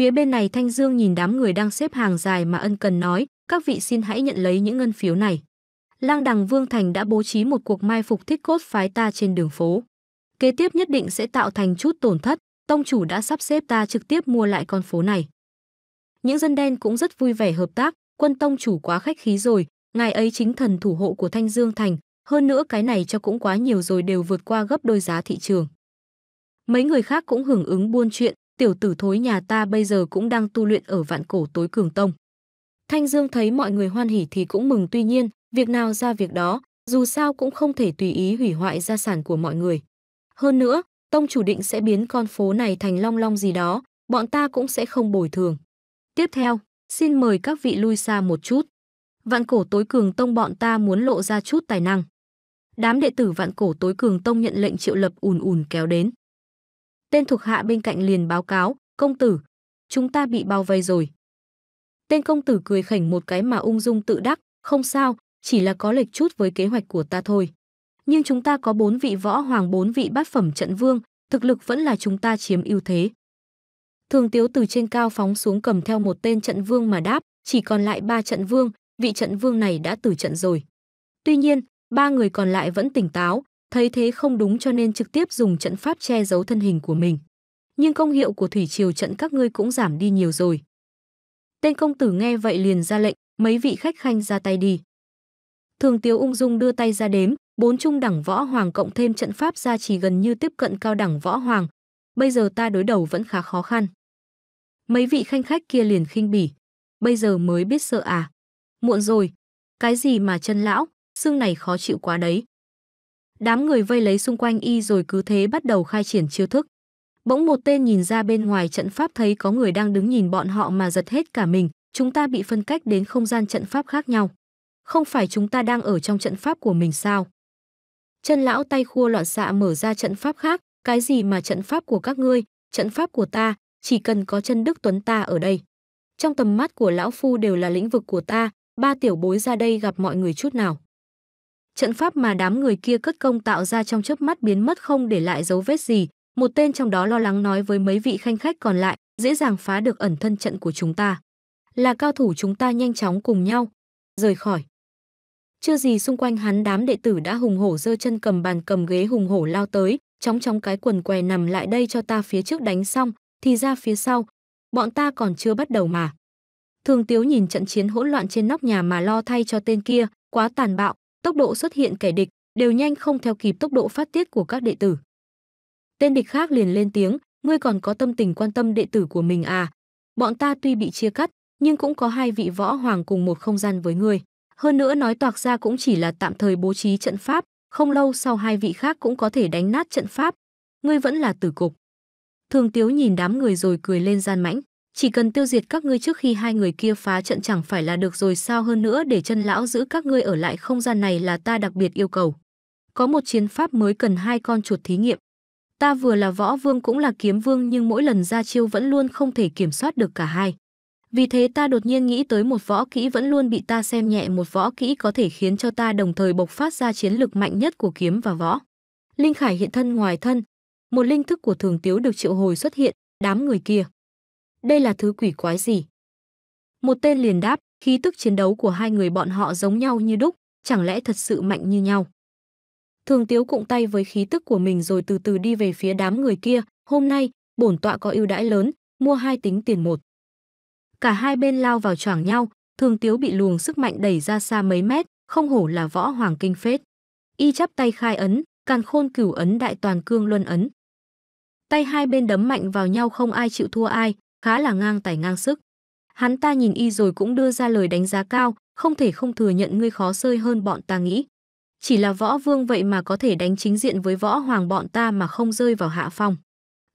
Phía bên này Thanh Dương nhìn đám người đang xếp hàng dài mà ân cần nói, các vị xin hãy nhận lấy những ngân phiếu này. Lang đằng Vương Thành đã bố trí một cuộc mai phục thích cốt phái ta trên đường phố. Kế tiếp nhất định sẽ tạo thành chút tổn thất, tông chủ đã sắp xếp ta trực tiếp mua lại con phố này. Những dân đen cũng rất vui vẻ hợp tác, quân tông chủ quá khách khí rồi, ngài ấy chính thần thủ hộ của Thanh Dương Thành, hơn nữa cái này cho cũng quá nhiều rồi đều vượt qua gấp đôi giá thị trường. Mấy người khác cũng hưởng ứng buôn chuyện, tiểu tử thối nhà ta bây giờ cũng đang tu luyện ở vạn cổ tối cường tông. Thanh Dương thấy mọi người hoan hỉ thì cũng mừng tuy nhiên, việc nào ra việc đó, dù sao cũng không thể tùy ý hủy hoại gia sản của mọi người. Hơn nữa, tông chủ định sẽ biến con phố này thành long long gì đó, bọn ta cũng sẽ không bồi thường. Tiếp theo, xin mời các vị lui xa một chút. Vạn cổ tối cường tông bọn ta muốn lộ ra chút tài năng. Đám đệ tử vạn cổ tối cường tông nhận lệnh triệu lập ùn ùn kéo đến. Tên thuộc hạ bên cạnh liền báo cáo, công tử, chúng ta bị bao vây rồi. Tên công tử cười khảnh một cái mà ung dung tự đắc, không sao, chỉ là có lệch chút với kế hoạch của ta thôi. Nhưng chúng ta có bốn vị võ hoàng bốn vị bát phẩm trận vương, thực lực vẫn là chúng ta chiếm ưu thế. Thường tiếu từ trên cao phóng xuống cầm theo một tên trận vương mà đáp, chỉ còn lại ba trận vương, vị trận vương này đã tử trận rồi. Tuy nhiên, ba người còn lại vẫn tỉnh táo, thấy thế không đúng cho nên trực tiếp dùng trận pháp che giấu thân hình của mình. Nhưng công hiệu của thủy triều trận các ngươi cũng giảm đi nhiều rồi. Tên công tử nghe vậy liền ra lệnh, mấy vị khách khanh ra tay đi. Thường Tiếu ung dung đưa tay ra đếm, bốn trung đẳng võ hoàng cộng thêm trận pháp ra chỉ gần như tiếp cận cao đẳng võ hoàng. Bây giờ ta đối đầu vẫn khá khó khăn. Mấy vị khanh khách kia liền khinh bỉ. Bây giờ mới biết sợ à. Muộn rồi. Cái gì mà chân lão, xương này khó chịu quá đấy. Đám người vây lấy xung quanh y rồi cứ thế bắt đầu khai triển chiêu thức. Bỗng một tên nhìn ra bên ngoài trận pháp thấy có người đang đứng nhìn bọn họ mà giật hết cả mình, chúng ta bị phân cách đến không gian trận pháp khác nhau. Không phải chúng ta đang ở trong trận pháp của mình sao? Chân lão tay khua loạn xạ mở ra trận pháp khác, cái gì mà trận pháp của các ngươi, trận pháp của ta, chỉ cần có chân Đức Tuấn ta ở đây. Trong tầm mắt của lão phu đều là lĩnh vực của ta, ba tiểu bối ra đây gặp mọi người chút nào trận pháp mà đám người kia cất công tạo ra trong chớp mắt biến mất không để lại dấu vết gì, một tên trong đó lo lắng nói với mấy vị khanh khách còn lại, dễ dàng phá được ẩn thân trận của chúng ta. Là cao thủ chúng ta nhanh chóng cùng nhau, rời khỏi. Chưa gì xung quanh hắn đám đệ tử đã hùng hổ giơ chân cầm bàn cầm ghế hùng hổ lao tới, chóng chóng cái quần què nằm lại đây cho ta phía trước đánh xong, thì ra phía sau, bọn ta còn chưa bắt đầu mà. Thường Tiếu nhìn trận chiến hỗn loạn trên nóc nhà mà lo thay cho tên kia, quá tàn bạo, tốc độ xuất hiện kẻ địch đều nhanh không theo kịp tốc độ phát tiết của các đệ tử. Tên địch khác liền lên tiếng, ngươi còn có tâm tình quan tâm đệ tử của mình à? Bọn ta tuy bị chia cắt, nhưng cũng có hai vị võ hoàng cùng một không gian với ngươi. Hơn nữa nói toạc ra cũng chỉ là tạm thời bố trí trận pháp, không lâu sau hai vị khác cũng có thể đánh nát trận pháp. Ngươi vẫn là tử cục. Thường Tiếu nhìn đám người rồi cười lên gian mãnh chỉ cần tiêu diệt các ngươi trước khi hai người kia phá trận chẳng phải là được rồi sao hơn nữa để chân lão giữ các ngươi ở lại không gian này là ta đặc biệt yêu cầu. Có một chiến pháp mới cần hai con chuột thí nghiệm. Ta vừa là võ vương cũng là kiếm vương nhưng mỗi lần ra chiêu vẫn luôn không thể kiểm soát được cả hai. Vì thế ta đột nhiên nghĩ tới một võ kỹ vẫn luôn bị ta xem nhẹ một võ kỹ có thể khiến cho ta đồng thời bộc phát ra chiến lực mạnh nhất của kiếm và võ. Linh Khải hiện thân ngoài thân, một linh thức của thường tiếu được triệu hồi xuất hiện, đám người kia đây là thứ quỷ quái gì? Một tên liền đáp, khí tức chiến đấu của hai người bọn họ giống nhau như đúc, chẳng lẽ thật sự mạnh như nhau? Thường Tiếu cụng tay với khí tức của mình rồi từ từ đi về phía đám người kia, hôm nay, bổn tọa có ưu đãi lớn, mua hai tính tiền một. Cả hai bên lao vào choảng nhau, Thường Tiếu bị luồng sức mạnh đẩy ra xa mấy mét, không hổ là võ hoàng kinh phết. Y chắp tay khai ấn, càn khôn cửu ấn đại toàn cương luân ấn. Tay hai bên đấm mạnh vào nhau không ai chịu thua ai, khá là ngang tài ngang sức. Hắn ta nhìn y rồi cũng đưa ra lời đánh giá cao, không thể không thừa nhận ngươi khó sơi hơn bọn ta nghĩ. Chỉ là võ vương vậy mà có thể đánh chính diện với võ hoàng bọn ta mà không rơi vào hạ phong.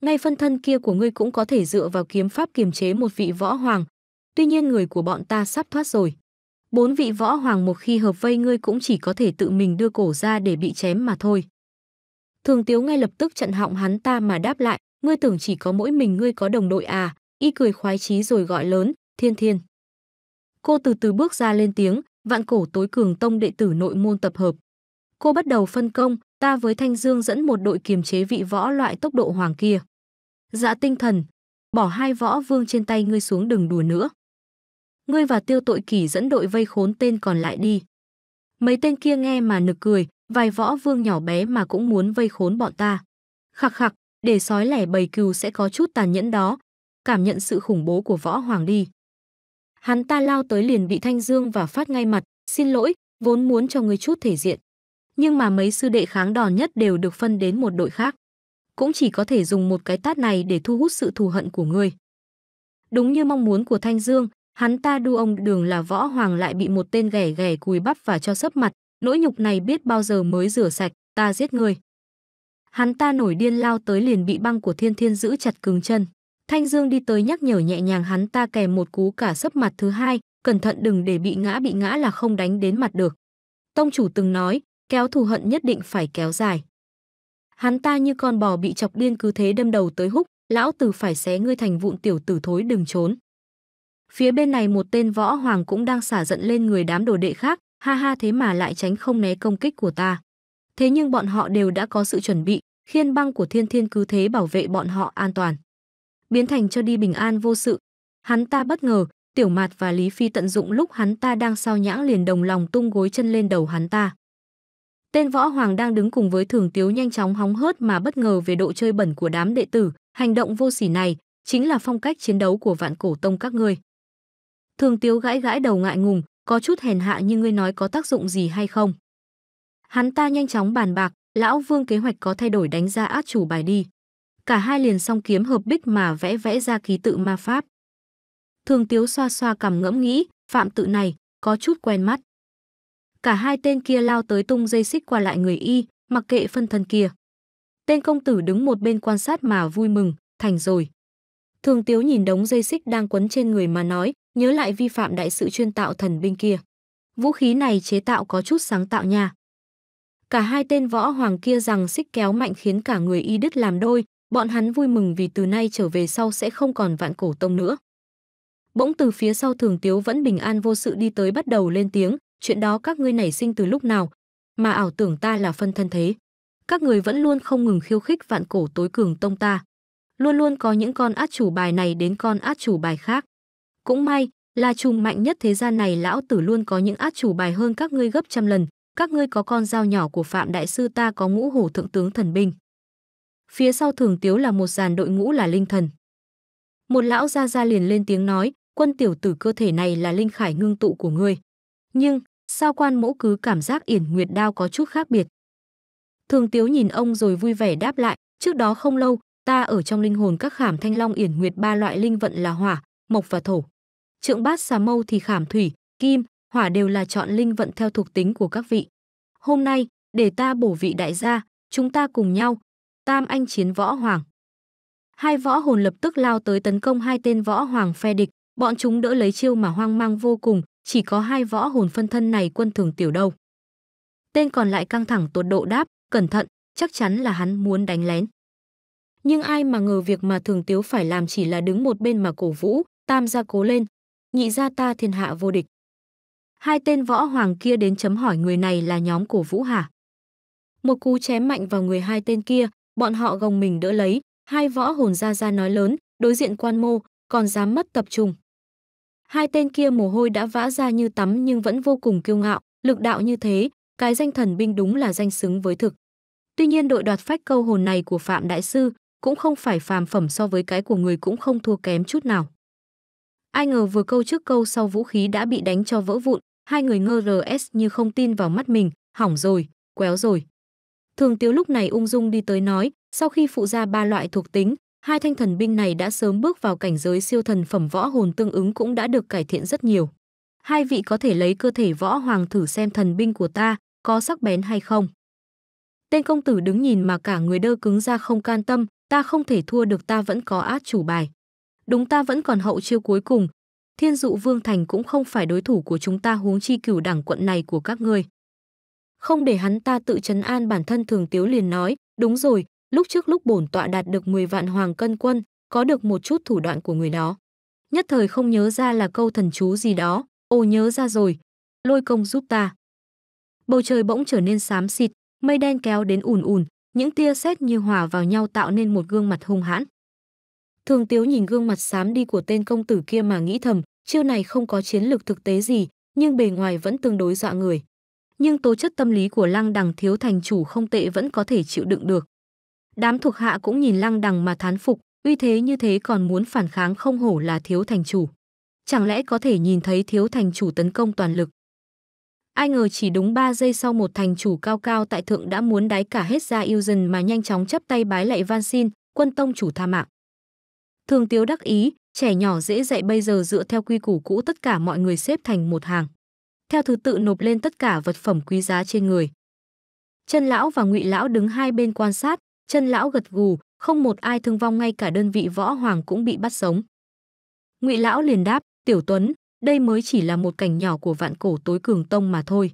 Ngay phân thân kia của ngươi cũng có thể dựa vào kiếm pháp kiềm chế một vị võ hoàng. Tuy nhiên người của bọn ta sắp thoát rồi. Bốn vị võ hoàng một khi hợp vây ngươi cũng chỉ có thể tự mình đưa cổ ra để bị chém mà thôi. Thường Tiếu ngay lập tức chặn họng hắn ta mà đáp lại, ngươi tưởng chỉ có mỗi mình ngươi có đồng đội à, y cười khoái chí rồi gọi lớn, "Thiên Thiên." Cô từ từ bước ra lên tiếng, "Vạn cổ tối cường tông đệ tử nội môn tập hợp." Cô bắt đầu phân công, ta với Thanh Dương dẫn một đội kiềm chế vị võ loại tốc độ hoàng kia. Dạ tinh thần, bỏ hai võ vương trên tay ngươi xuống đừng đùa nữa. Ngươi và tiêu tội kỷ dẫn đội vây khốn tên còn lại đi. Mấy tên kia nghe mà nực cười, vài võ vương nhỏ bé mà cũng muốn vây khốn bọn ta. Khặc khặc, để sói lẻ bầy cừu sẽ có chút tàn nhẫn đó, cảm nhận sự khủng bố của võ hoàng đi. Hắn ta lao tới liền bị Thanh Dương và phát ngay mặt, xin lỗi, vốn muốn cho người chút thể diện. Nhưng mà mấy sư đệ kháng đòn nhất đều được phân đến một đội khác. Cũng chỉ có thể dùng một cái tát này để thu hút sự thù hận của người Đúng như mong muốn của Thanh Dương, hắn ta đu ông đường là võ hoàng lại bị một tên ghẻ ghẻ cùi bắp và cho sấp mặt, nỗi nhục này biết bao giờ mới rửa sạch, ta giết người. Hắn ta nổi điên lao tới liền bị băng của thiên thiên giữ chặt cứng chân. Thanh Dương đi tới nhắc nhở nhẹ nhàng hắn ta kèm một cú cả sấp mặt thứ hai, cẩn thận đừng để bị ngã bị ngã là không đánh đến mặt được. Tông chủ từng nói, kéo thù hận nhất định phải kéo dài. Hắn ta như con bò bị chọc điên cứ thế đâm đầu tới húc, lão tử phải xé ngươi thành vụn tiểu tử thối đừng trốn. Phía bên này một tên võ hoàng cũng đang xả giận lên người đám đồ đệ khác, ha ha thế mà lại tránh không né công kích của ta. Thế nhưng bọn họ đều đã có sự chuẩn bị, khiên băng của thiên thiên cứ thế bảo vệ bọn họ an toàn biến thành cho đi bình an vô sự. Hắn ta bất ngờ, Tiểu Mạt và Lý Phi tận dụng lúc hắn ta đang sao nhãng liền đồng lòng tung gối chân lên đầu hắn ta. Tên võ hoàng đang đứng cùng với thường tiếu nhanh chóng hóng hớt mà bất ngờ về độ chơi bẩn của đám đệ tử, hành động vô sỉ này chính là phong cách chiến đấu của vạn cổ tông các ngươi. Thường tiếu gãi gãi đầu ngại ngùng, có chút hèn hạ như ngươi nói có tác dụng gì hay không. Hắn ta nhanh chóng bàn bạc, lão vương kế hoạch có thay đổi đánh ra át chủ bài đi cả hai liền song kiếm hợp bích mà vẽ vẽ ra ký tự ma pháp. Thường Tiếu xoa xoa cằm ngẫm nghĩ, phạm tự này có chút quen mắt. Cả hai tên kia lao tới tung dây xích qua lại người y, mặc kệ phân thân kia. Tên công tử đứng một bên quan sát mà vui mừng, thành rồi. Thường Tiếu nhìn đống dây xích đang quấn trên người mà nói, nhớ lại vi phạm đại sự chuyên tạo thần binh kia. Vũ khí này chế tạo có chút sáng tạo nha. Cả hai tên võ hoàng kia rằng xích kéo mạnh khiến cả người y đứt làm đôi, bọn hắn vui mừng vì từ nay trở về sau sẽ không còn vạn cổ tông nữa. Bỗng từ phía sau thường tiếu vẫn bình an vô sự đi tới bắt đầu lên tiếng, chuyện đó các ngươi nảy sinh từ lúc nào, mà ảo tưởng ta là phân thân thế. Các người vẫn luôn không ngừng khiêu khích vạn cổ tối cường tông ta. Luôn luôn có những con át chủ bài này đến con át chủ bài khác. Cũng may, là trùm mạnh nhất thế gian này lão tử luôn có những át chủ bài hơn các ngươi gấp trăm lần, các ngươi có con dao nhỏ của phạm đại sư ta có ngũ hổ thượng tướng thần binh Phía sau thường tiếu là một dàn đội ngũ là linh thần. Một lão gia gia liền lên tiếng nói, quân tiểu tử cơ thể này là linh khải ngưng tụ của ngươi. Nhưng, sao quan mẫu cứ cảm giác yển nguyệt đao có chút khác biệt. Thường tiếu nhìn ông rồi vui vẻ đáp lại, trước đó không lâu, ta ở trong linh hồn các khảm thanh long yển nguyệt ba loại linh vận là hỏa, mộc và thổ. Trượng bát xà mâu thì khảm thủy, kim, hỏa đều là chọn linh vận theo thuộc tính của các vị. Hôm nay, để ta bổ vị đại gia, chúng ta cùng nhau, Tam Anh chiến võ hoàng. Hai võ hồn lập tức lao tới tấn công hai tên võ hoàng phe địch, bọn chúng đỡ lấy chiêu mà hoang mang vô cùng, chỉ có hai võ hồn phân thân này quân thường tiểu đâu. Tên còn lại căng thẳng tột độ đáp, cẩn thận, chắc chắn là hắn muốn đánh lén. Nhưng ai mà ngờ việc mà thường tiếu phải làm chỉ là đứng một bên mà cổ vũ, tam gia cố lên, nhị gia ta thiên hạ vô địch. Hai tên võ hoàng kia đến chấm hỏi người này là nhóm cổ vũ hả? Một cú chém mạnh vào người hai tên kia, bọn họ gồng mình đỡ lấy, hai võ hồn ra ra nói lớn, đối diện quan mô, còn dám mất tập trung. Hai tên kia mồ hôi đã vã ra như tắm nhưng vẫn vô cùng kiêu ngạo, lực đạo như thế, cái danh thần binh đúng là danh xứng với thực. Tuy nhiên đội đoạt phách câu hồn này của Phạm Đại Sư cũng không phải phàm phẩm so với cái của người cũng không thua kém chút nào. Ai ngờ vừa câu trước câu sau vũ khí đã bị đánh cho vỡ vụn, hai người ngơ RS như không tin vào mắt mình, hỏng rồi, quéo rồi. Thường Tiếu lúc này ung dung đi tới nói, sau khi phụ ra ba loại thuộc tính, hai thanh thần binh này đã sớm bước vào cảnh giới siêu thần phẩm võ hồn tương ứng cũng đã được cải thiện rất nhiều. Hai vị có thể lấy cơ thể võ hoàng thử xem thần binh của ta có sắc bén hay không. Tên công tử đứng nhìn mà cả người đơ cứng ra không can tâm, ta không thể thua được ta vẫn có át chủ bài. Đúng ta vẫn còn hậu chiêu cuối cùng, thiên dụ vương thành cũng không phải đối thủ của chúng ta huống chi cửu đảng quận này của các ngươi không để hắn ta tự chấn an bản thân thường tiếu liền nói đúng rồi lúc trước lúc bổn tọa đạt được 10 vạn hoàng cân quân có được một chút thủ đoạn của người đó nhất thời không nhớ ra là câu thần chú gì đó ô nhớ ra rồi lôi công giúp ta bầu trời bỗng trở nên xám xịt mây đen kéo đến ùn ùn những tia sét như hòa vào nhau tạo nên một gương mặt hung hãn thường tiếu nhìn gương mặt xám đi của tên công tử kia mà nghĩ thầm chiêu này không có chiến lược thực tế gì nhưng bề ngoài vẫn tương đối dọa người nhưng tố chất tâm lý của Lăng Đằng thiếu thành chủ không tệ vẫn có thể chịu đựng được. Đám thuộc hạ cũng nhìn Lăng Đằng mà thán phục, uy thế như thế còn muốn phản kháng không hổ là thiếu thành chủ. Chẳng lẽ có thể nhìn thấy thiếu thành chủ tấn công toàn lực? Ai ngờ chỉ đúng 3 giây sau một thành chủ cao cao tại thượng đã muốn đái cả hết ra yêu dần mà nhanh chóng chấp tay bái lạy van xin, quân tông chủ tha mạng. Thường tiếu đắc ý, trẻ nhỏ dễ dạy bây giờ dựa theo quy củ cũ tất cả mọi người xếp thành một hàng theo thứ tự nộp lên tất cả vật phẩm quý giá trên người. Chân lão và Ngụy lão đứng hai bên quan sát, chân lão gật gù, không một ai thương vong ngay cả đơn vị võ hoàng cũng bị bắt sống. Ngụy lão liền đáp, "Tiểu Tuấn, đây mới chỉ là một cảnh nhỏ của vạn cổ tối cường tông mà thôi."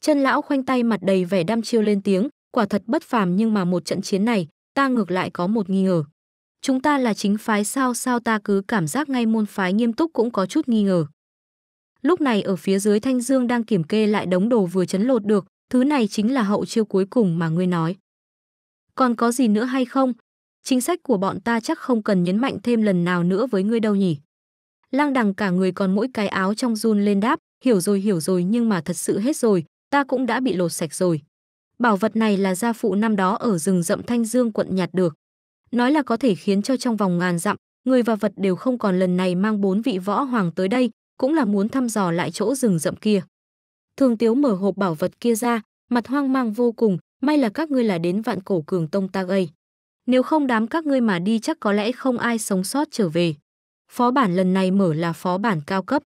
Chân lão khoanh tay mặt đầy vẻ đăm chiêu lên tiếng, quả thật bất phàm nhưng mà một trận chiến này, ta ngược lại có một nghi ngờ. Chúng ta là chính phái sao sao ta cứ cảm giác ngay môn phái nghiêm túc cũng có chút nghi ngờ. Lúc này ở phía dưới Thanh Dương đang kiểm kê lại đống đồ vừa chấn lột được, thứ này chính là hậu chiêu cuối cùng mà ngươi nói. Còn có gì nữa hay không? Chính sách của bọn ta chắc không cần nhấn mạnh thêm lần nào nữa với ngươi đâu nhỉ? Lang đằng cả người còn mỗi cái áo trong run lên đáp, hiểu rồi hiểu rồi nhưng mà thật sự hết rồi, ta cũng đã bị lột sạch rồi. Bảo vật này là gia phụ năm đó ở rừng rậm Thanh Dương quận nhặt được. Nói là có thể khiến cho trong vòng ngàn dặm, người và vật đều không còn lần này mang bốn vị võ hoàng tới đây, cũng là muốn thăm dò lại chỗ rừng rậm kia. Thường Tiếu mở hộp bảo vật kia ra, mặt hoang mang vô cùng, may là các ngươi là đến vạn cổ cường tông ta gây. Nếu không đám các ngươi mà đi chắc có lẽ không ai sống sót trở về. Phó bản lần này mở là phó bản cao cấp.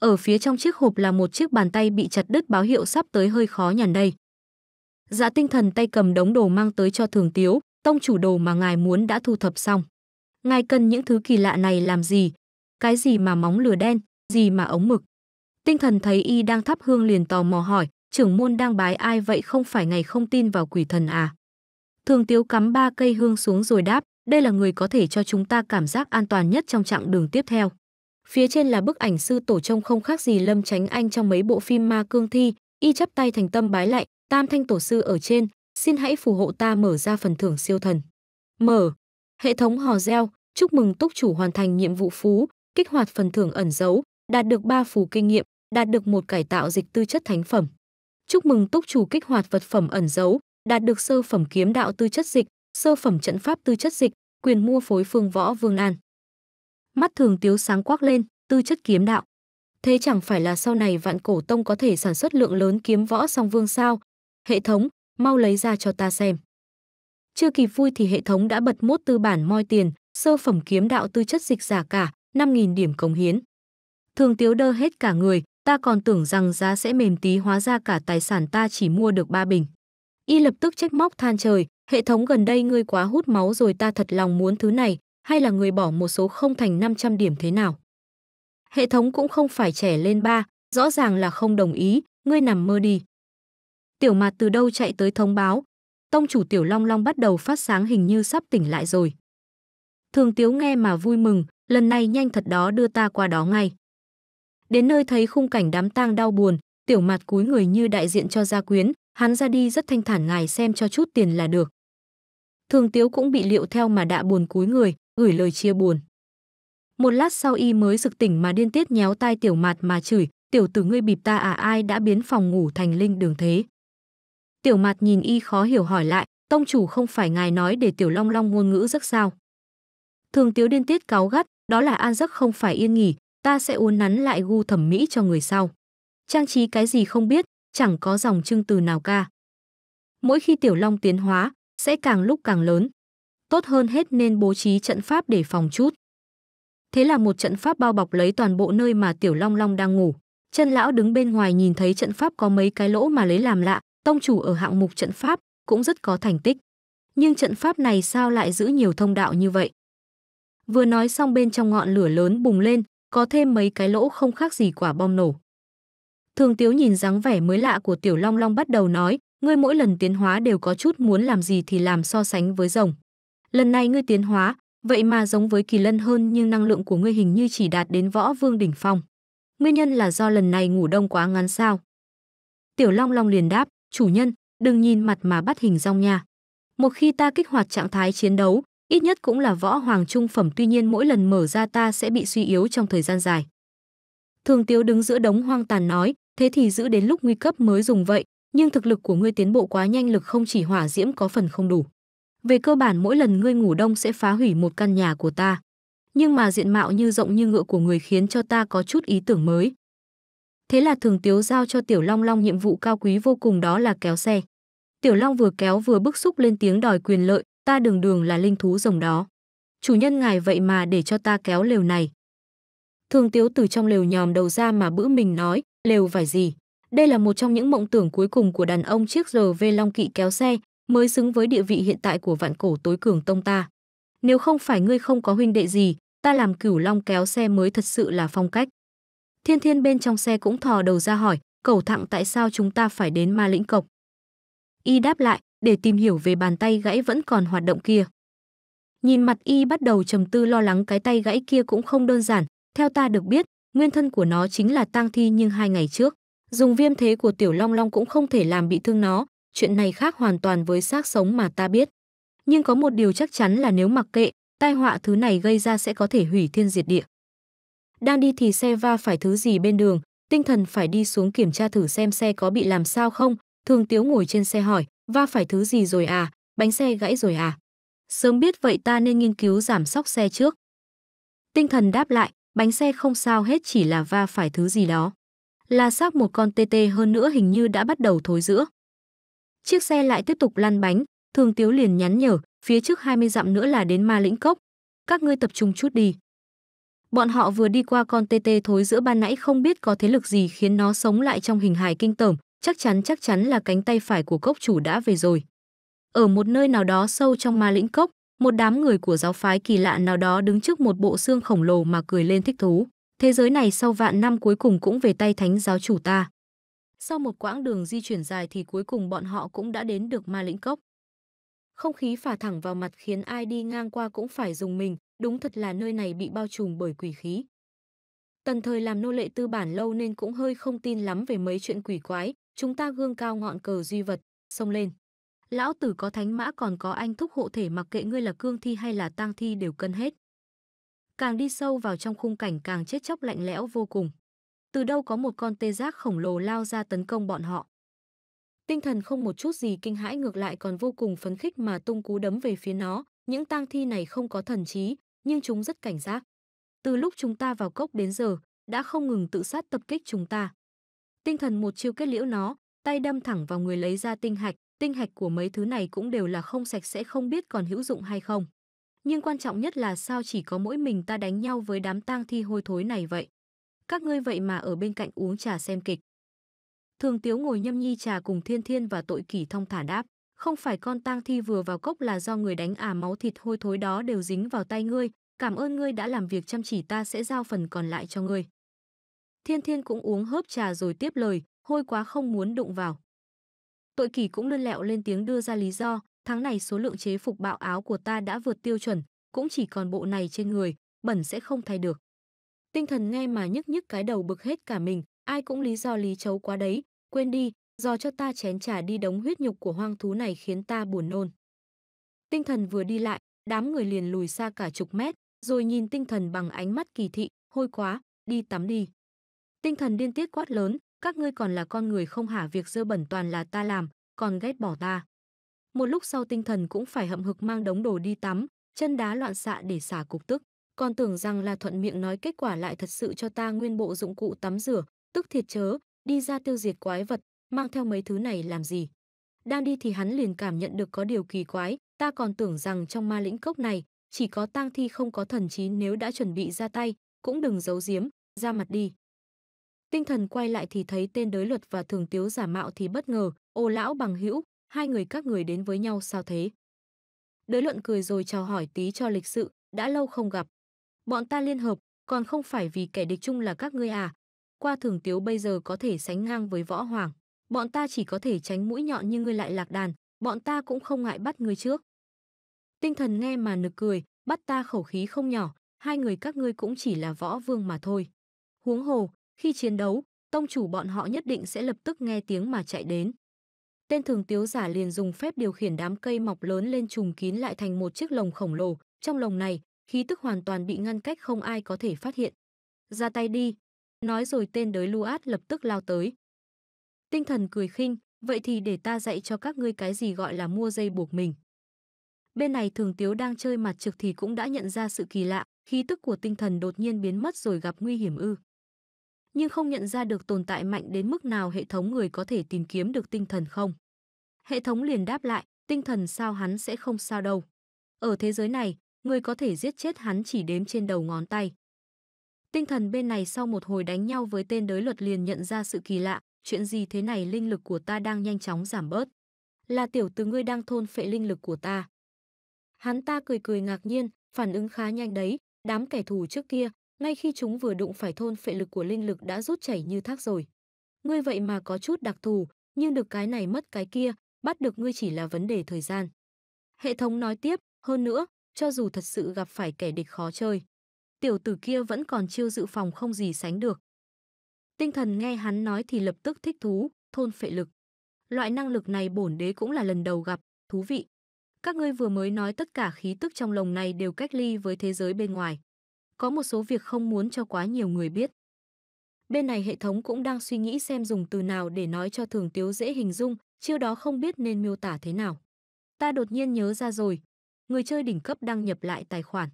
Ở phía trong chiếc hộp là một chiếc bàn tay bị chặt đứt báo hiệu sắp tới hơi khó nhằn đây. Dạ tinh thần tay cầm đống đồ mang tới cho thường tiếu, tông chủ đồ mà ngài muốn đã thu thập xong. Ngài cần những thứ kỳ lạ này làm gì, cái gì mà móng lửa đen, gì mà ống mực. Tinh thần thấy y đang thắp hương liền tò mò hỏi, trưởng môn đang bái ai vậy không phải ngày không tin vào quỷ thần à? Thường tiếu cắm ba cây hương xuống rồi đáp, đây là người có thể cho chúng ta cảm giác an toàn nhất trong chặng đường tiếp theo. Phía trên là bức ảnh sư tổ trông không khác gì Lâm Tránh Anh trong mấy bộ phim ma cương thi, y chắp tay thành tâm bái lại, tam thanh tổ sư ở trên, xin hãy phù hộ ta mở ra phần thưởng siêu thần. Mở. Hệ thống hò reo, chúc mừng túc chủ hoàn thành nhiệm vụ phú, kích hoạt phần thưởng ẩn dấu đạt được 3 phù kinh nghiệm, đạt được một cải tạo dịch tư chất thánh phẩm. Chúc mừng túc chủ kích hoạt vật phẩm ẩn dấu đạt được sơ phẩm kiếm đạo tư chất dịch, sơ phẩm trận pháp tư chất dịch, quyền mua phối phương võ Vương An. Mắt thường tiếu sáng quắc lên, tư chất kiếm đạo. Thế chẳng phải là sau này vạn cổ tông có thể sản xuất lượng lớn kiếm võ song vương sao? Hệ thống, mau lấy ra cho ta xem. Chưa kịp vui thì hệ thống đã bật mốt tư bản moi tiền, sơ phẩm kiếm đạo tư chất dịch giả cả, 5.000 điểm cống hiến. Thường tiếu đơ hết cả người, ta còn tưởng rằng giá sẽ mềm tí hóa ra cả tài sản ta chỉ mua được ba bình. Y lập tức trách móc than trời, hệ thống gần đây ngươi quá hút máu rồi ta thật lòng muốn thứ này, hay là người bỏ một số không thành 500 điểm thế nào. Hệ thống cũng không phải trẻ lên ba, rõ ràng là không đồng ý, ngươi nằm mơ đi. Tiểu mặt từ đâu chạy tới thông báo, tông chủ tiểu long long bắt đầu phát sáng hình như sắp tỉnh lại rồi. Thường tiếu nghe mà vui mừng, lần này nhanh thật đó đưa ta qua đó ngay. Đến nơi thấy khung cảnh đám tang đau buồn, tiểu mặt cúi người như đại diện cho gia quyến, hắn ra đi rất thanh thản ngài xem cho chút tiền là được. Thường tiếu cũng bị liệu theo mà đã buồn cúi người, gửi lời chia buồn. Một lát sau y mới rực tỉnh mà điên tiết nhéo tai tiểu mặt mà chửi, tiểu tử ngươi bịp ta à ai đã biến phòng ngủ thành linh đường thế. Tiểu mặt nhìn y khó hiểu hỏi lại, tông chủ không phải ngài nói để tiểu long long ngôn ngữ rất sao. Thường tiếu điên tiết cáo gắt, đó là an giấc không phải yên nghỉ, ta sẽ uốn nắn lại gu thẩm mỹ cho người sau. Trang trí cái gì không biết, chẳng có dòng trưng từ nào cả. Mỗi khi tiểu long tiến hóa, sẽ càng lúc càng lớn. Tốt hơn hết nên bố trí trận pháp để phòng chút. Thế là một trận pháp bao bọc lấy toàn bộ nơi mà tiểu long long đang ngủ. Chân lão đứng bên ngoài nhìn thấy trận pháp có mấy cái lỗ mà lấy làm lạ, tông chủ ở hạng mục trận pháp cũng rất có thành tích. Nhưng trận pháp này sao lại giữ nhiều thông đạo như vậy? Vừa nói xong bên trong ngọn lửa lớn bùng lên, có thêm mấy cái lỗ không khác gì quả bom nổ. Thường Tiếu nhìn dáng vẻ mới lạ của Tiểu Long Long bắt đầu nói, ngươi mỗi lần tiến hóa đều có chút muốn làm gì thì làm so sánh với rồng. Lần này ngươi tiến hóa, vậy mà giống với kỳ lân hơn nhưng năng lượng của ngươi hình như chỉ đạt đến võ vương đỉnh phong. Nguyên nhân là do lần này ngủ đông quá ngắn sao. Tiểu Long Long liền đáp, chủ nhân, đừng nhìn mặt mà bắt hình rong nha. Một khi ta kích hoạt trạng thái chiến đấu, ít nhất cũng là võ hoàng trung phẩm tuy nhiên mỗi lần mở ra ta sẽ bị suy yếu trong thời gian dài. Thường Tiếu đứng giữa đống hoang tàn nói, thế thì giữ đến lúc nguy cấp mới dùng vậy, nhưng thực lực của ngươi tiến bộ quá nhanh lực không chỉ hỏa diễm có phần không đủ. Về cơ bản mỗi lần ngươi ngủ đông sẽ phá hủy một căn nhà của ta. Nhưng mà diện mạo như rộng như ngựa của người khiến cho ta có chút ý tưởng mới. Thế là thường tiếu giao cho Tiểu Long Long nhiệm vụ cao quý vô cùng đó là kéo xe. Tiểu Long vừa kéo vừa bức xúc lên tiếng đòi quyền lợi, ta đường đường là linh thú rồng đó. Chủ nhân ngài vậy mà để cho ta kéo lều này. Thường tiếu từ trong lều nhòm đầu ra mà bữa mình nói, lều vải gì. Đây là một trong những mộng tưởng cuối cùng của đàn ông chiếc về Long Kỵ kéo xe, mới xứng với địa vị hiện tại của vạn cổ tối cường tông ta. Nếu không phải ngươi không có huynh đệ gì, ta làm cửu long kéo xe mới thật sự là phong cách. Thiên thiên bên trong xe cũng thò đầu ra hỏi, cầu thẳng tại sao chúng ta phải đến ma lĩnh cộc. Y đáp lại, để tìm hiểu về bàn tay gãy vẫn còn hoạt động kia. Nhìn mặt y bắt đầu trầm tư lo lắng cái tay gãy kia cũng không đơn giản, theo ta được biết, nguyên thân của nó chính là tang thi nhưng hai ngày trước, dùng viêm thế của tiểu long long cũng không thể làm bị thương nó, chuyện này khác hoàn toàn với xác sống mà ta biết. Nhưng có một điều chắc chắn là nếu mặc kệ, tai họa thứ này gây ra sẽ có thể hủy thiên diệt địa. Đang đi thì xe va phải thứ gì bên đường, tinh thần phải đi xuống kiểm tra thử xem xe có bị làm sao không, thường tiếu ngồi trên xe hỏi, va phải thứ gì rồi à, bánh xe gãy rồi à. Sớm biết vậy ta nên nghiên cứu giảm sóc xe trước. Tinh thần đáp lại, bánh xe không sao hết chỉ là va phải thứ gì đó. Là xác một con tê tê hơn nữa hình như đã bắt đầu thối giữa. Chiếc xe lại tiếp tục lăn bánh, Thường Tiếu liền nhắn nhở, phía trước 20 dặm nữa là đến Ma Lĩnh Cốc. Các ngươi tập trung chút đi. Bọn họ vừa đi qua con tê tê thối giữa ban nãy không biết có thế lực gì khiến nó sống lại trong hình hài kinh tởm, chắc chắn chắc chắn là cánh tay phải của cốc chủ đã về rồi. Ở một nơi nào đó sâu trong ma lĩnh cốc, một đám người của giáo phái kỳ lạ nào đó đứng trước một bộ xương khổng lồ mà cười lên thích thú. Thế giới này sau vạn năm cuối cùng cũng về tay thánh giáo chủ ta. Sau một quãng đường di chuyển dài thì cuối cùng bọn họ cũng đã đến được ma lĩnh cốc. Không khí phả thẳng vào mặt khiến ai đi ngang qua cũng phải dùng mình, đúng thật là nơi này bị bao trùm bởi quỷ khí. Tần thời làm nô lệ tư bản lâu nên cũng hơi không tin lắm về mấy chuyện quỷ quái, chúng ta gương cao ngọn cờ duy vật, xông lên. Lão tử có thánh mã còn có anh thúc hộ thể mặc kệ ngươi là cương thi hay là tang thi đều cân hết. Càng đi sâu vào trong khung cảnh càng chết chóc lạnh lẽo vô cùng. Từ đâu có một con tê giác khổng lồ lao ra tấn công bọn họ. Tinh thần không một chút gì kinh hãi ngược lại còn vô cùng phấn khích mà tung cú đấm về phía nó. Những tang thi này không có thần trí, nhưng chúng rất cảnh giác. Từ lúc chúng ta vào cốc đến giờ, đã không ngừng tự sát tập kích chúng ta. Tinh thần một chiêu kết liễu nó, tay đâm thẳng vào người lấy ra tinh hạch, tinh hạch của mấy thứ này cũng đều là không sạch sẽ không biết còn hữu dụng hay không. Nhưng quan trọng nhất là sao chỉ có mỗi mình ta đánh nhau với đám tang thi hôi thối này vậy? Các ngươi vậy mà ở bên cạnh uống trà xem kịch. Thường Tiếu ngồi nhâm nhi trà cùng Thiên Thiên và Tội Kỷ thông thả đáp, không phải con tang thi vừa vào cốc là do người đánh à máu thịt hôi thối đó đều dính vào tay ngươi, cảm ơn ngươi đã làm việc chăm chỉ ta sẽ giao phần còn lại cho ngươi. Thiên Thiên cũng uống hớp trà rồi tiếp lời, hôi quá không muốn đụng vào. Tội kỳ cũng lươn lẹo lên tiếng đưa ra lý do, tháng này số lượng chế phục bạo áo của ta đã vượt tiêu chuẩn, cũng chỉ còn bộ này trên người, bẩn sẽ không thay được. Tinh thần nghe mà nhức nhức cái đầu bực hết cả mình, ai cũng lý do lý chấu quá đấy, quên đi, do cho ta chén trà đi đống huyết nhục của hoang thú này khiến ta buồn nôn. Tinh thần vừa đi lại, đám người liền lùi xa cả chục mét, rồi nhìn tinh thần bằng ánh mắt kỳ thị, hôi quá, đi tắm đi. Tinh thần điên tiết quát lớn, các ngươi còn là con người không hả việc dơ bẩn toàn là ta làm, còn ghét bỏ ta. Một lúc sau tinh thần cũng phải hậm hực mang đống đồ đi tắm, chân đá loạn xạ để xả cục tức, còn tưởng rằng là thuận miệng nói kết quả lại thật sự cho ta nguyên bộ dụng cụ tắm rửa, tức thiệt chớ, đi ra tiêu diệt quái vật, mang theo mấy thứ này làm gì. Đang đi thì hắn liền cảm nhận được có điều kỳ quái, ta còn tưởng rằng trong ma lĩnh cốc này, chỉ có tang thi không có thần trí nếu đã chuẩn bị ra tay, cũng đừng giấu giếm, ra mặt đi. Tinh thần quay lại thì thấy tên đới luật và thường tiếu giả mạo thì bất ngờ, ô lão bằng hữu, hai người các người đến với nhau sao thế? Đới luận cười rồi chào hỏi tí cho lịch sự, đã lâu không gặp. Bọn ta liên hợp, còn không phải vì kẻ địch chung là các ngươi à. Qua thường tiếu bây giờ có thể sánh ngang với võ hoàng. Bọn ta chỉ có thể tránh mũi nhọn nhưng ngươi lại lạc đàn, bọn ta cũng không ngại bắt ngươi trước. Tinh thần nghe mà nực cười, bắt ta khẩu khí không nhỏ, hai người các ngươi cũng chỉ là võ vương mà thôi. Huống hồ, khi chiến đấu, tông chủ bọn họ nhất định sẽ lập tức nghe tiếng mà chạy đến. Tên thường tiếu giả liền dùng phép điều khiển đám cây mọc lớn lên trùng kín lại thành một chiếc lồng khổng lồ. Trong lồng này, khí tức hoàn toàn bị ngăn cách không ai có thể phát hiện. Ra tay đi. Nói rồi tên đới Luat lập tức lao tới. Tinh thần cười khinh, vậy thì để ta dạy cho các ngươi cái gì gọi là mua dây buộc mình. Bên này thường tiếu đang chơi mặt trực thì cũng đã nhận ra sự kỳ lạ, khí tức của tinh thần đột nhiên biến mất rồi gặp nguy hiểm ư nhưng không nhận ra được tồn tại mạnh đến mức nào hệ thống người có thể tìm kiếm được tinh thần không. Hệ thống liền đáp lại, tinh thần sao hắn sẽ không sao đâu. Ở thế giới này, người có thể giết chết hắn chỉ đếm trên đầu ngón tay. Tinh thần bên này sau một hồi đánh nhau với tên đới luật liền nhận ra sự kỳ lạ, chuyện gì thế này linh lực của ta đang nhanh chóng giảm bớt. Là tiểu từ ngươi đang thôn phệ linh lực của ta. Hắn ta cười cười ngạc nhiên, phản ứng khá nhanh đấy, đám kẻ thù trước kia, ngay khi chúng vừa đụng phải thôn phệ lực của linh lực đã rút chảy như thác rồi. Ngươi vậy mà có chút đặc thù, nhưng được cái này mất cái kia, bắt được ngươi chỉ là vấn đề thời gian. Hệ thống nói tiếp, hơn nữa, cho dù thật sự gặp phải kẻ địch khó chơi, tiểu tử kia vẫn còn chiêu dự phòng không gì sánh được. Tinh thần nghe hắn nói thì lập tức thích thú, thôn phệ lực. Loại năng lực này bổn đế cũng là lần đầu gặp, thú vị. Các ngươi vừa mới nói tất cả khí tức trong lồng này đều cách ly với thế giới bên ngoài có một số việc không muốn cho quá nhiều người biết. Bên này hệ thống cũng đang suy nghĩ xem dùng từ nào để nói cho thường tiếu dễ hình dung, chiêu đó không biết nên miêu tả thế nào. Ta đột nhiên nhớ ra rồi, người chơi đỉnh cấp đang nhập lại tài khoản.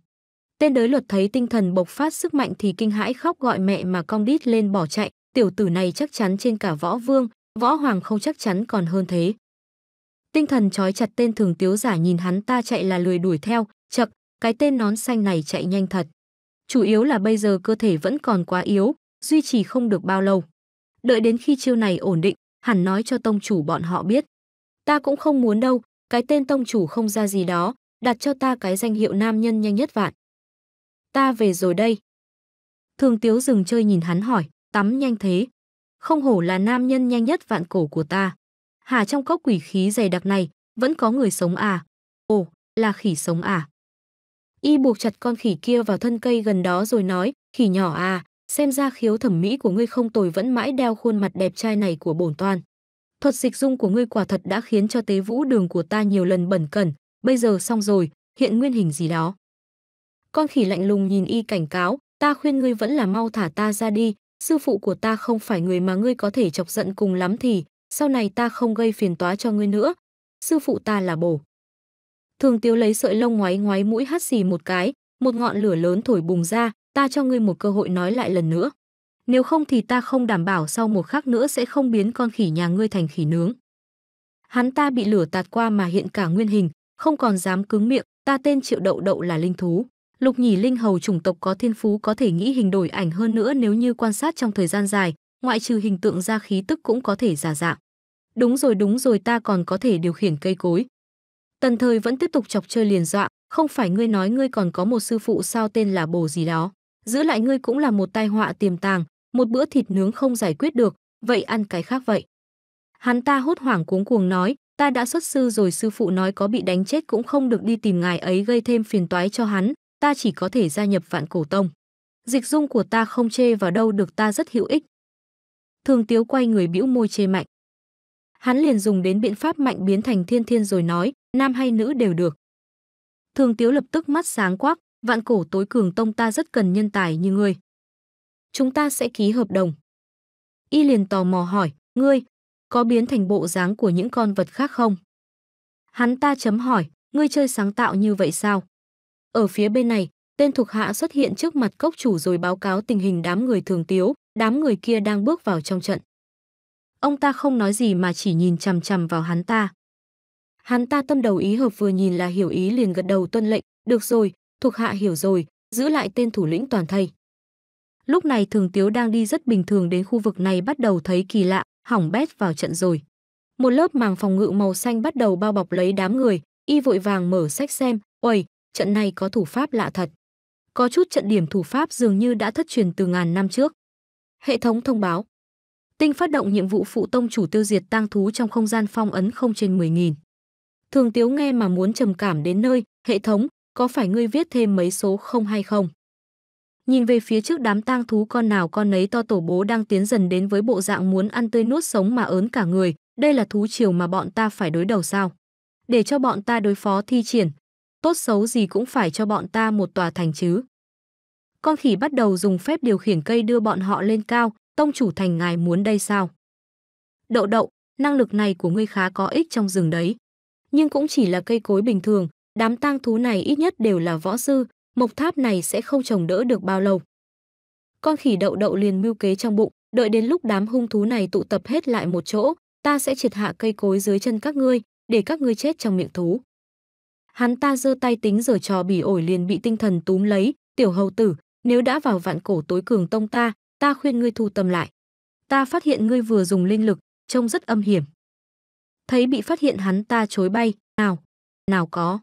Tên đới luật thấy tinh thần bộc phát sức mạnh thì kinh hãi khóc gọi mẹ mà cong đít lên bỏ chạy, tiểu tử này chắc chắn trên cả võ vương, võ hoàng không chắc chắn còn hơn thế. Tinh thần trói chặt tên thường tiếu giả nhìn hắn ta chạy là lười đuổi theo, chậc, cái tên nón xanh này chạy nhanh thật chủ yếu là bây giờ cơ thể vẫn còn quá yếu, duy trì không được bao lâu. Đợi đến khi chiêu này ổn định, hẳn nói cho tông chủ bọn họ biết. Ta cũng không muốn đâu, cái tên tông chủ không ra gì đó, đặt cho ta cái danh hiệu nam nhân nhanh nhất vạn. Ta về rồi đây. Thường tiếu dừng chơi nhìn hắn hỏi, tắm nhanh thế. Không hổ là nam nhân nhanh nhất vạn cổ của ta. Hà trong cốc quỷ khí dày đặc này, vẫn có người sống à? Ồ, là khỉ sống à? y buộc chặt con khỉ kia vào thân cây gần đó rồi nói khỉ nhỏ à xem ra khiếu thẩm mỹ của ngươi không tồi vẫn mãi đeo khuôn mặt đẹp trai này của bổn toan thuật dịch dung của ngươi quả thật đã khiến cho tế vũ đường của ta nhiều lần bẩn cẩn bây giờ xong rồi hiện nguyên hình gì đó con khỉ lạnh lùng nhìn y cảnh cáo ta khuyên ngươi vẫn là mau thả ta ra đi sư phụ của ta không phải người mà ngươi có thể chọc giận cùng lắm thì sau này ta không gây phiền toái cho ngươi nữa sư phụ ta là bổ Thường Tiếu lấy sợi lông ngoái ngoái mũi hắt xì một cái, một ngọn lửa lớn thổi bùng ra, ta cho ngươi một cơ hội nói lại lần nữa. Nếu không thì ta không đảm bảo sau một khắc nữa sẽ không biến con khỉ nhà ngươi thành khỉ nướng. Hắn ta bị lửa tạt qua mà hiện cả nguyên hình, không còn dám cứng miệng, ta tên Triệu Đậu Đậu là linh thú. Lục nhỉ linh hầu chủng tộc có thiên phú có thể nghĩ hình đổi ảnh hơn nữa nếu như quan sát trong thời gian dài, ngoại trừ hình tượng ra khí tức cũng có thể giả dạng. Đúng rồi đúng rồi ta còn có thể điều khiển cây cối, Tần thời vẫn tiếp tục chọc chơi liền dọa, không phải ngươi nói ngươi còn có một sư phụ sao tên là bồ gì đó. Giữ lại ngươi cũng là một tai họa tiềm tàng, một bữa thịt nướng không giải quyết được, vậy ăn cái khác vậy. Hắn ta hốt hoảng cuống cuồng nói, ta đã xuất sư rồi sư phụ nói có bị đánh chết cũng không được đi tìm ngài ấy gây thêm phiền toái cho hắn, ta chỉ có thể gia nhập vạn cổ tông. Dịch dung của ta không chê vào đâu được ta rất hữu ích. Thường tiếu quay người bĩu môi chê mạnh. Hắn liền dùng đến biện pháp mạnh biến thành thiên thiên rồi nói, nam hay nữ đều được. Thường Tiếu lập tức mắt sáng quắc, vạn cổ tối cường tông ta rất cần nhân tài như ngươi. Chúng ta sẽ ký hợp đồng. Y liền tò mò hỏi, ngươi, có biến thành bộ dáng của những con vật khác không? Hắn ta chấm hỏi, ngươi chơi sáng tạo như vậy sao? Ở phía bên này, tên thuộc hạ xuất hiện trước mặt cốc chủ rồi báo cáo tình hình đám người thường tiếu, đám người kia đang bước vào trong trận. Ông ta không nói gì mà chỉ nhìn chằm chằm vào hắn ta. Hắn ta tâm đầu ý hợp vừa nhìn là hiểu ý liền gật đầu tuân lệnh, được rồi, thuộc hạ hiểu rồi, giữ lại tên thủ lĩnh toàn thây. Lúc này Thường Tiếu đang đi rất bình thường đến khu vực này bắt đầu thấy kỳ lạ, hỏng bét vào trận rồi. Một lớp màng phòng ngự màu xanh bắt đầu bao bọc lấy đám người, y vội vàng mở sách xem, ôi, trận này có thủ pháp lạ thật." Có chút trận điểm thủ pháp dường như đã thất truyền từ ngàn năm trước. Hệ thống thông báo. Tinh phát động nhiệm vụ phụ tông chủ tiêu diệt tang thú trong không gian phong ấn không trên 10.000. Thường Tiếu nghe mà muốn trầm cảm đến nơi, hệ thống, có phải ngươi viết thêm mấy số không hay không? Nhìn về phía trước đám tang thú con nào con nấy to tổ bố đang tiến dần đến với bộ dạng muốn ăn tươi nuốt sống mà ớn cả người, đây là thú triều mà bọn ta phải đối đầu sao? Để cho bọn ta đối phó thi triển, tốt xấu gì cũng phải cho bọn ta một tòa thành chứ. Con khỉ bắt đầu dùng phép điều khiển cây đưa bọn họ lên cao, tông chủ thành ngài muốn đây sao? Đậu đậu, năng lực này của ngươi khá có ích trong rừng đấy nhưng cũng chỉ là cây cối bình thường, đám tang thú này ít nhất đều là võ sư, mộc tháp này sẽ không trồng đỡ được bao lâu. Con khỉ đậu đậu liền mưu kế trong bụng, đợi đến lúc đám hung thú này tụ tập hết lại một chỗ, ta sẽ triệt hạ cây cối dưới chân các ngươi, để các ngươi chết trong miệng thú. Hắn ta giơ tay tính giở trò bỉ ổi liền bị tinh thần túm lấy, tiểu hầu tử, nếu đã vào vạn cổ tối cường tông ta, ta khuyên ngươi thu tâm lại. Ta phát hiện ngươi vừa dùng linh lực, trông rất âm hiểm thấy bị phát hiện hắn ta chối bay, nào, nào có.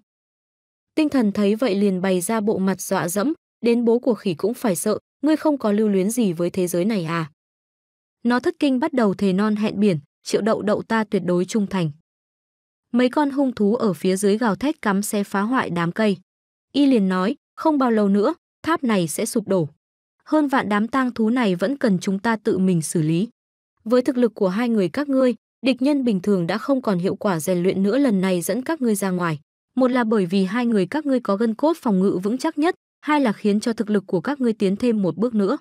Tinh thần thấy vậy liền bày ra bộ mặt dọa dẫm, đến bố của khỉ cũng phải sợ, ngươi không có lưu luyến gì với thế giới này à. Nó thất kinh bắt đầu thề non hẹn biển, triệu đậu đậu ta tuyệt đối trung thành. Mấy con hung thú ở phía dưới gào thét cắm xe phá hoại đám cây. Y liền nói, không bao lâu nữa, tháp này sẽ sụp đổ. Hơn vạn đám tang thú này vẫn cần chúng ta tự mình xử lý. Với thực lực của hai người các ngươi, Địch nhân bình thường đã không còn hiệu quả rèn luyện nữa lần này dẫn các ngươi ra ngoài. Một là bởi vì hai người các ngươi có gân cốt phòng ngự vững chắc nhất, hai là khiến cho thực lực của các ngươi tiến thêm một bước nữa.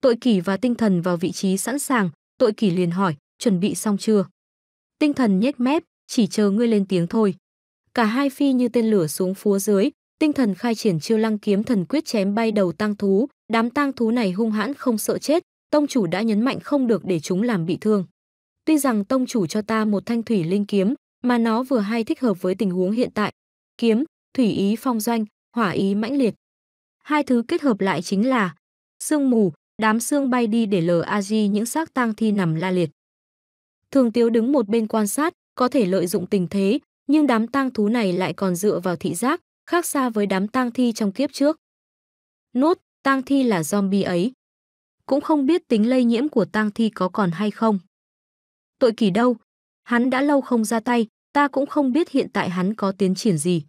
Tội kỷ và tinh thần vào vị trí sẵn sàng, tội kỷ liền hỏi, chuẩn bị xong chưa? Tinh thần nhếch mép, chỉ chờ ngươi lên tiếng thôi. Cả hai phi như tên lửa xuống phía dưới, tinh thần khai triển chiêu lăng kiếm thần quyết chém bay đầu tang thú, đám tang thú này hung hãn không sợ chết, tông chủ đã nhấn mạnh không được để chúng làm bị thương. Tuy rằng tông chủ cho ta một thanh thủy linh kiếm, mà nó vừa hay thích hợp với tình huống hiện tại. Kiếm, thủy ý phong doanh, hỏa ý mãnh liệt. Hai thứ kết hợp lại chính là sương mù, đám sương bay đi để lờ a di những xác tang thi nằm la liệt. Thường Tiếu đứng một bên quan sát, có thể lợi dụng tình thế, nhưng đám tang thú này lại còn dựa vào thị giác, khác xa với đám tang thi trong kiếp trước. Nốt, tang thi là zombie ấy. Cũng không biết tính lây nhiễm của tang thi có còn hay không. Tội kỳ đâu? Hắn đã lâu không ra tay, ta cũng không biết hiện tại hắn có tiến triển gì.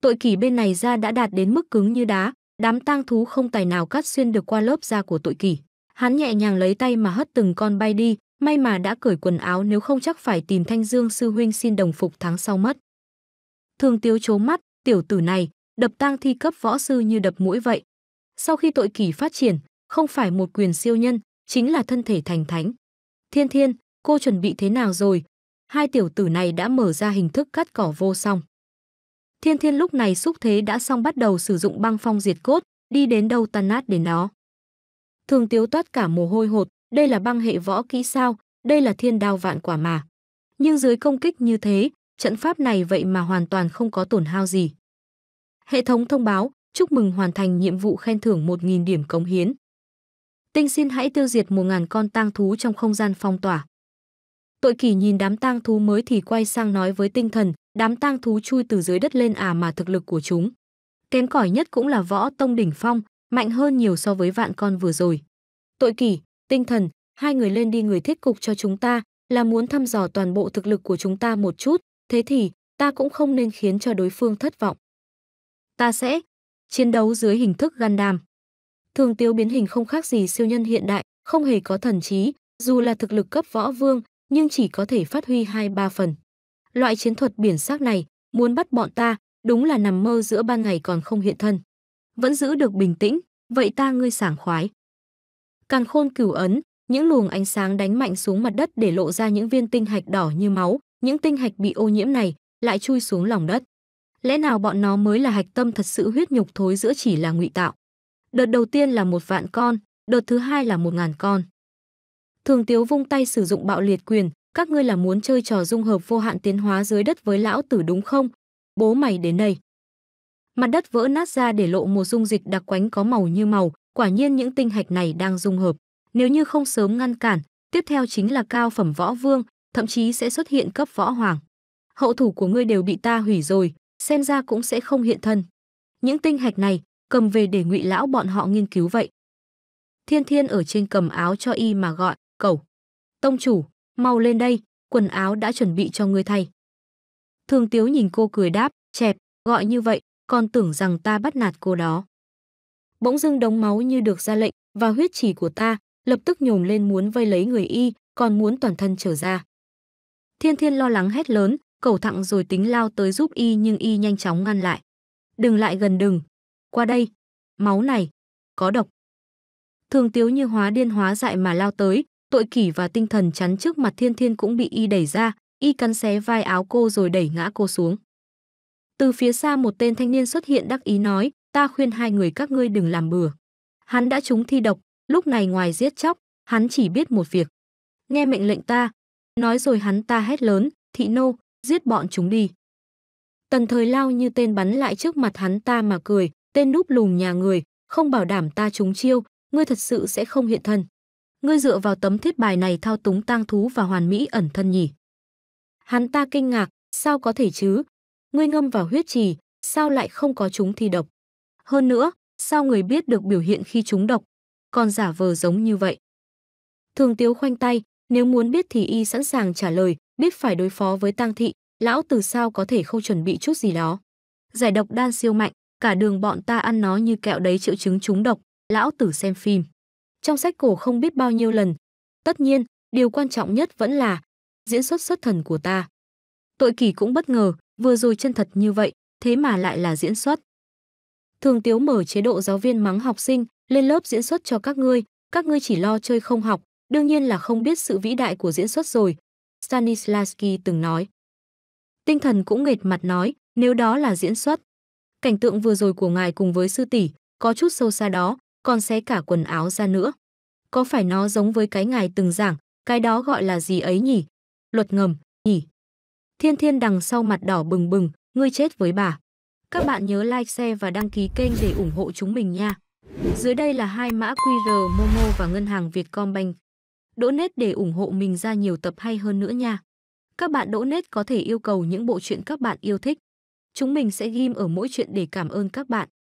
Tội kỳ bên này da đã đạt đến mức cứng như đá, đám tang thú không tài nào cắt xuyên được qua lớp da của tội kỳ. Hắn nhẹ nhàng lấy tay mà hất từng con bay đi, may mà đã cởi quần áo nếu không chắc phải tìm Thanh Dương sư huynh xin đồng phục tháng sau mất. Thường Tiếu chố mắt, tiểu tử này, đập tang thi cấp võ sư như đập mũi vậy. Sau khi tội kỳ phát triển, không phải một quyền siêu nhân, chính là thân thể thành thánh. Thiên Thiên, cô chuẩn bị thế nào rồi? Hai tiểu tử này đã mở ra hình thức cắt cỏ vô song. Thiên Thiên lúc này xúc thế đã xong bắt đầu sử dụng băng phong diệt cốt, đi đến đâu tan nát đến đó. Thường Tiếu toát cả mồ hôi hột, đây là băng hệ võ kỹ sao, đây là thiên đao vạn quả mà. Nhưng dưới công kích như thế, trận pháp này vậy mà hoàn toàn không có tổn hao gì. Hệ thống thông báo, chúc mừng hoàn thành nhiệm vụ khen thưởng 1.000 điểm cống hiến. Tinh xin hãy tiêu diệt 1.000 con tang thú trong không gian phong tỏa. Tội kỷ nhìn đám tang thú mới thì quay sang nói với tinh thần, đám tang thú chui từ dưới đất lên à mà thực lực của chúng. Kém cỏi nhất cũng là võ tông đỉnh phong, mạnh hơn nhiều so với vạn con vừa rồi. Tội kỷ, tinh thần, hai người lên đi người thiết cục cho chúng ta, là muốn thăm dò toàn bộ thực lực của chúng ta một chút, thế thì ta cũng không nên khiến cho đối phương thất vọng. Ta sẽ chiến đấu dưới hình thức gan đàm. Thường tiêu biến hình không khác gì siêu nhân hiện đại, không hề có thần trí, dù là thực lực cấp võ vương, nhưng chỉ có thể phát huy hai ba phần. Loại chiến thuật biển xác này, muốn bắt bọn ta, đúng là nằm mơ giữa ban ngày còn không hiện thân. Vẫn giữ được bình tĩnh, vậy ta ngươi sảng khoái. Càn khôn cửu ấn, những luồng ánh sáng đánh mạnh xuống mặt đất để lộ ra những viên tinh hạch đỏ như máu, những tinh hạch bị ô nhiễm này lại chui xuống lòng đất. Lẽ nào bọn nó mới là hạch tâm thật sự huyết nhục thối giữa chỉ là ngụy tạo? Đợt đầu tiên là một vạn con, đợt thứ hai là một ngàn con. Thường Tiếu vung tay sử dụng bạo liệt quyền, các ngươi là muốn chơi trò dung hợp vô hạn tiến hóa dưới đất với lão tử đúng không? Bố mày đến đây. Mặt đất vỡ nát ra để lộ một dung dịch đặc quánh có màu như màu, quả nhiên những tinh hạch này đang dung hợp. Nếu như không sớm ngăn cản, tiếp theo chính là cao phẩm võ vương, thậm chí sẽ xuất hiện cấp võ hoàng. Hậu thủ của ngươi đều bị ta hủy rồi, xem ra cũng sẽ không hiện thân. Những tinh hạch này, cầm về để ngụy lão bọn họ nghiên cứu vậy. Thiên Thiên ở trên cầm áo cho y mà gọi. Cẩu. Tông chủ, mau lên đây, quần áo đã chuẩn bị cho ngươi thay. Thường Tiếu nhìn cô cười đáp, chẹp, gọi như vậy, còn tưởng rằng ta bắt nạt cô đó. Bỗng dưng đống máu như được ra lệnh, và huyết chỉ của ta lập tức nhồm lên muốn vây lấy người y, còn muốn toàn thân trở ra. Thiên Thiên lo lắng hét lớn, cầu thẳng rồi tính lao tới giúp y nhưng y nhanh chóng ngăn lại. Đừng lại gần đừng, qua đây, máu này, có độc. Thường Tiếu như hóa điên hóa dại mà lao tới, tội kỷ và tinh thần chắn trước mặt thiên thiên cũng bị y đẩy ra, y cắn xé vai áo cô rồi đẩy ngã cô xuống. Từ phía xa một tên thanh niên xuất hiện đắc ý nói, ta khuyên hai người các ngươi đừng làm bừa. Hắn đã trúng thi độc, lúc này ngoài giết chóc, hắn chỉ biết một việc. Nghe mệnh lệnh ta, nói rồi hắn ta hét lớn, thị nô, giết bọn chúng đi. Tần thời lao như tên bắn lại trước mặt hắn ta mà cười, tên núp lùm nhà người, không bảo đảm ta trúng chiêu, ngươi thật sự sẽ không hiện thân ngươi dựa vào tấm thiết bài này thao túng tang thú và hoàn mỹ ẩn thân nhỉ? Hắn ta kinh ngạc, sao có thể chứ? Ngươi ngâm vào huyết trì, sao lại không có chúng thi độc? Hơn nữa, sao người biết được biểu hiện khi chúng độc, còn giả vờ giống như vậy? Thường Tiếu khoanh tay, nếu muốn biết thì y sẵn sàng trả lời, biết phải đối phó với tang thị, lão từ sao có thể không chuẩn bị chút gì đó. Giải độc đan siêu mạnh, cả đường bọn ta ăn nó như kẹo đấy triệu chứng chúng độc, lão tử xem phim trong sách cổ không biết bao nhiêu lần. Tất nhiên, điều quan trọng nhất vẫn là diễn xuất xuất thần của ta. Tội kỳ cũng bất ngờ, vừa rồi chân thật như vậy, thế mà lại là diễn xuất. Thường Tiếu mở chế độ giáo viên mắng học sinh, lên lớp diễn xuất cho các ngươi, các ngươi chỉ lo chơi không học, đương nhiên là không biết sự vĩ đại của diễn xuất rồi. Stanislavski từng nói. Tinh thần cũng nghệt mặt nói, nếu đó là diễn xuất. Cảnh tượng vừa rồi của ngài cùng với sư tỷ, có chút sâu xa đó, còn xé cả quần áo ra nữa. Có phải nó giống với cái ngài từng giảng, cái đó gọi là gì ấy nhỉ? Luật ngầm, nhỉ? Thiên thiên đằng sau mặt đỏ bừng bừng, ngươi chết với bà. Các bạn nhớ like, share và đăng ký kênh để ủng hộ chúng mình nha. Dưới đây là hai mã QR Momo và ngân hàng Vietcombank. Đỗ nết để ủng hộ mình ra nhiều tập hay hơn nữa nha. Các bạn đỗ nết có thể yêu cầu những bộ truyện các bạn yêu thích. Chúng mình sẽ ghim ở mỗi chuyện để cảm ơn các bạn.